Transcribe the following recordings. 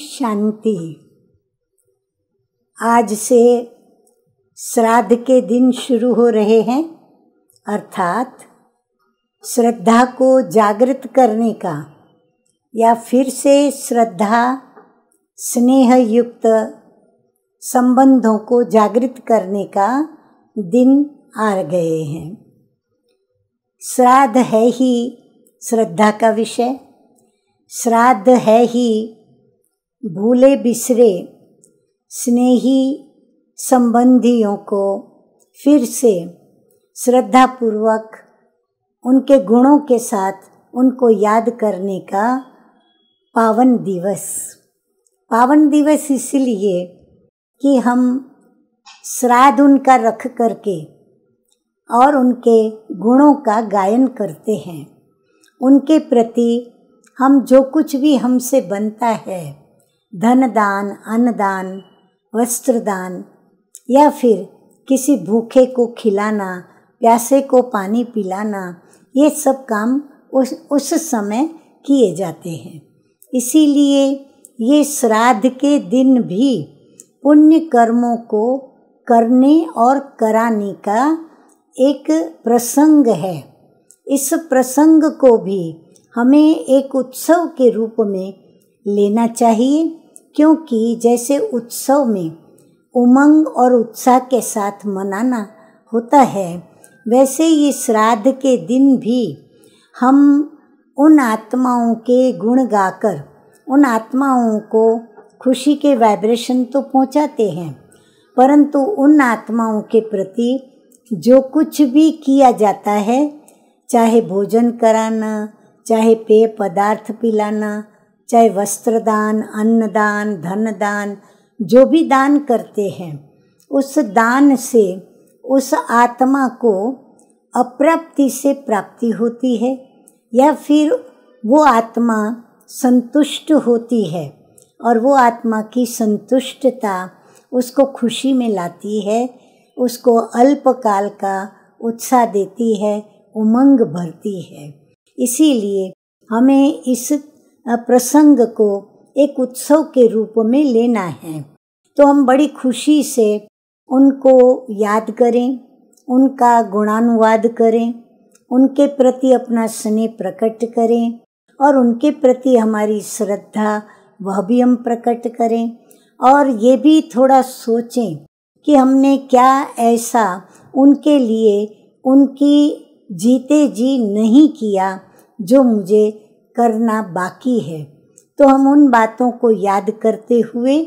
शांति आज से श्राद्ध के दिन शुरू हो रहे हैं अर्थात श्रद्धा को जागृत करने का या फिर से श्रद्धा स्नेह युक्त संबंधों को जागृत करने का दिन आ गए हैं श्राद्ध है ही श्रद्धा का विषय श्राद्ध है ही भूले बिसरे स्नेही संबंधियों को फिर से श्रद्धापूर्वक उनके गुणों के साथ उनको याद करने का पावन दिवस पावन दिवस इसलिए कि हम श्राद्ध उनका रख करके और उनके गुणों का गायन करते हैं उनके प्रति हम जो कुछ भी हमसे बनता है धन दान अन्नदान वस्त्र दान या फिर किसी भूखे को खिलाना प्यासे को पानी पिलाना ये सब काम उस उस समय किए जाते हैं इसीलिए ये श्राद्ध के दिन भी पुण्य कर्मों को करने और कराने का एक प्रसंग है इस प्रसंग को भी हमें एक उत्सव के रूप में लेना चाहिए क्योंकि जैसे उत्सव में उमंग और उत्साह के साथ मनाना होता है वैसे ये श्राद्ध के दिन भी हम उन आत्माओं के गुण गाकर उन आत्माओं को खुशी के वाइब्रेशन तो पहुंचाते हैं परंतु उन आत्माओं के प्रति जो कुछ भी किया जाता है चाहे भोजन कराना चाहे पेय पदार्थ पिलाना चाहे वस्त्र दान अन्न दान धन दान जो भी दान करते हैं उस दान से उस आत्मा को अप्राप्ति से प्राप्ति होती है या फिर वो आत्मा संतुष्ट होती है और वो आत्मा की संतुष्टता उसको खुशी में लाती है उसको अल्पकाल का उत्साह देती है उमंग भरती है इसीलिए हमें इस प्रसंग को एक उत्सव के रूप में लेना है तो हम बड़ी खुशी से उनको याद करें उनका गुणानुवाद करें उनके प्रति अपना स्नेह प्रकट करें और उनके प्रति हमारी श्रद्धा वह भी हम प्रकट करें और ये भी थोड़ा सोचें कि हमने क्या ऐसा उनके लिए उनकी जीते जी नहीं किया जो मुझे करना बाकी है तो हम उन बातों को याद करते हुए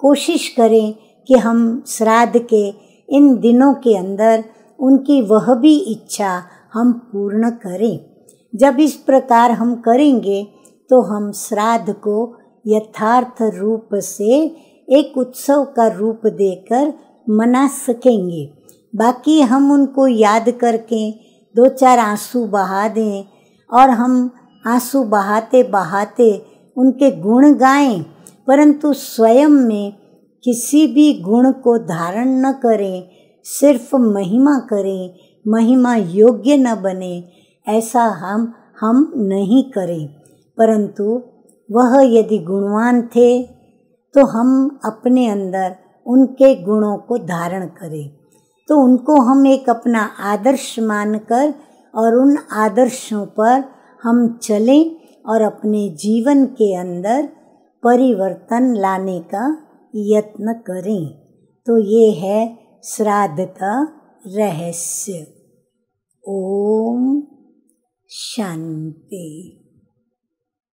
कोशिश करें कि हम श्राद्ध के इन दिनों के अंदर उनकी वह भी इच्छा हम पूर्ण करें जब इस प्रकार हम करेंगे तो हम श्राद्ध को यथार्थ रूप से एक उत्सव का रूप देकर मना सकेंगे बाकी हम उनको याद करके दो चार आंसू बहा दें और हम आंसू बहाते बहाते उनके गुण गाएं परंतु स्वयं में किसी भी गुण को धारण न करें सिर्फ महिमा करें महिमा योग्य न बने ऐसा हम हम नहीं करें परंतु वह यदि गुणवान थे तो हम अपने अंदर उनके गुणों को धारण करें तो उनको हम एक अपना आदर्श मानकर और उन आदर्शों पर हम चलें और अपने जीवन के अंदर परिवर्तन लाने का यत्न करें तो ये है श्राद्ध का रहस्य ओम शांति